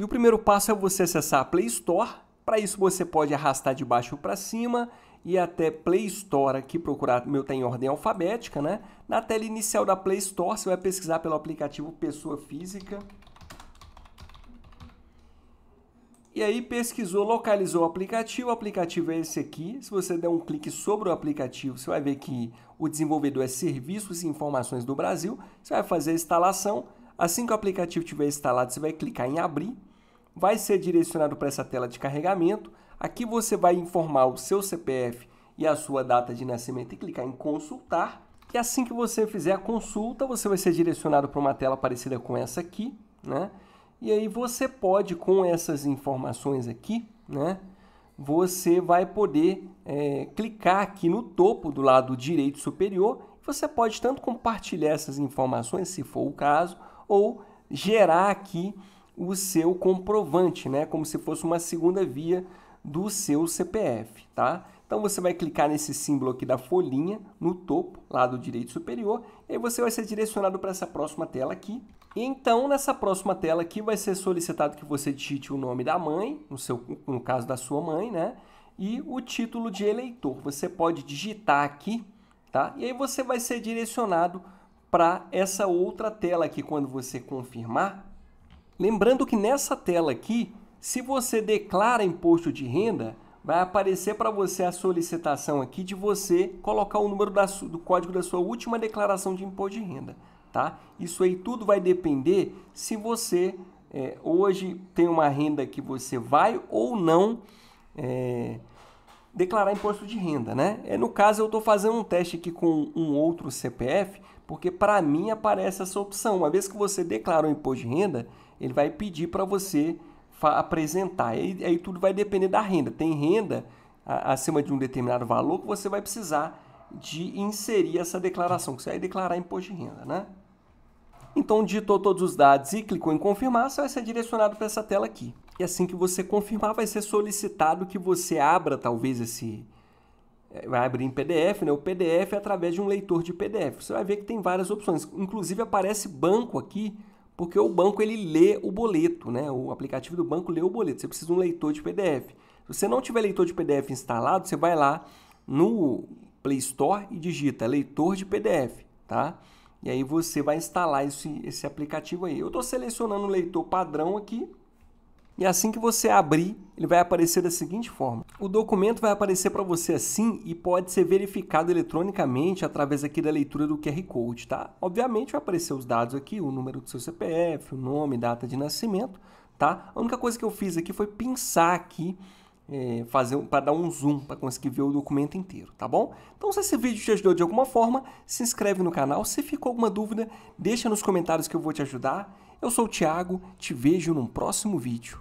E o primeiro passo é você acessar a Play Store. Para isso você pode arrastar de baixo para cima e até Play Store aqui procurar, meu tá em ordem alfabética, né? Na tela inicial da Play Store, você vai pesquisar pelo aplicativo Pessoa Física. E aí pesquisou, localizou o aplicativo, o aplicativo é esse aqui. Se você der um clique sobre o aplicativo, você vai ver que o desenvolvedor é Serviços e Informações do Brasil. Você vai fazer a instalação. Assim que o aplicativo estiver instalado, você vai clicar em abrir vai ser direcionado para essa tela de carregamento. Aqui você vai informar o seu CPF e a sua data de nascimento e clicar em consultar. E assim que você fizer a consulta, você vai ser direcionado para uma tela parecida com essa aqui, né? E aí você pode, com essas informações aqui, né? Você vai poder é, clicar aqui no topo do lado direito superior. Você pode tanto compartilhar essas informações, se for o caso, ou gerar aqui o seu comprovante, né? Como se fosse uma segunda via do seu CPF, tá? Então você vai clicar nesse símbolo aqui da folhinha no topo, lado direito superior, e você vai ser direcionado para essa próxima tela aqui. E então nessa próxima tela aqui vai ser solicitado que você digite o nome da mãe, no seu no caso da sua mãe, né? E o título de eleitor. Você pode digitar aqui, tá? E aí você vai ser direcionado para essa outra tela aqui quando você confirmar Lembrando que nessa tela aqui, se você declara imposto de renda, vai aparecer para você a solicitação aqui de você colocar o número da, do código da sua última declaração de imposto de renda, tá? Isso aí tudo vai depender se você é, hoje tem uma renda que você vai ou não é, declarar imposto de renda, né? É, no caso, eu estou fazendo um teste aqui com um outro CPF, porque para mim aparece essa opção. Uma vez que você declara o imposto de renda, ele vai pedir para você apresentar. E aí tudo vai depender da renda. Tem renda acima de um determinado valor que você vai precisar de inserir essa declaração, que você vai declarar imposto de renda, né? Então, digitou todos os dados e clicou em confirmar, você vai ser direcionado para essa tela aqui. E assim que você confirmar, vai ser solicitado que você abra talvez esse... Eh, vai abrir em PDF, né? o PDF é através de um leitor de PDF. Você vai ver que tem várias opções, inclusive aparece banco aqui, porque o banco ele lê o boleto, né? o aplicativo do banco lê o boleto, você precisa de um leitor de PDF. Se você não tiver leitor de PDF instalado, você vai lá no Play Store e digita leitor de PDF, tá? E aí você vai instalar esse, esse aplicativo aí. Eu estou selecionando o leitor padrão aqui. E assim que você abrir, ele vai aparecer da seguinte forma. O documento vai aparecer para você assim e pode ser verificado eletronicamente através aqui da leitura do QR Code, tá? Obviamente vai aparecer os dados aqui, o número do seu CPF, o nome, data de nascimento, tá? A única coisa que eu fiz aqui foi pinçar aqui é, fazer para dar um zoom para conseguir ver o documento inteiro, tá bom? Então, se esse vídeo te ajudou de alguma forma, se inscreve no canal. Se ficou alguma dúvida, deixa nos comentários que eu vou te ajudar. Eu sou o Thiago, te vejo num próximo vídeo.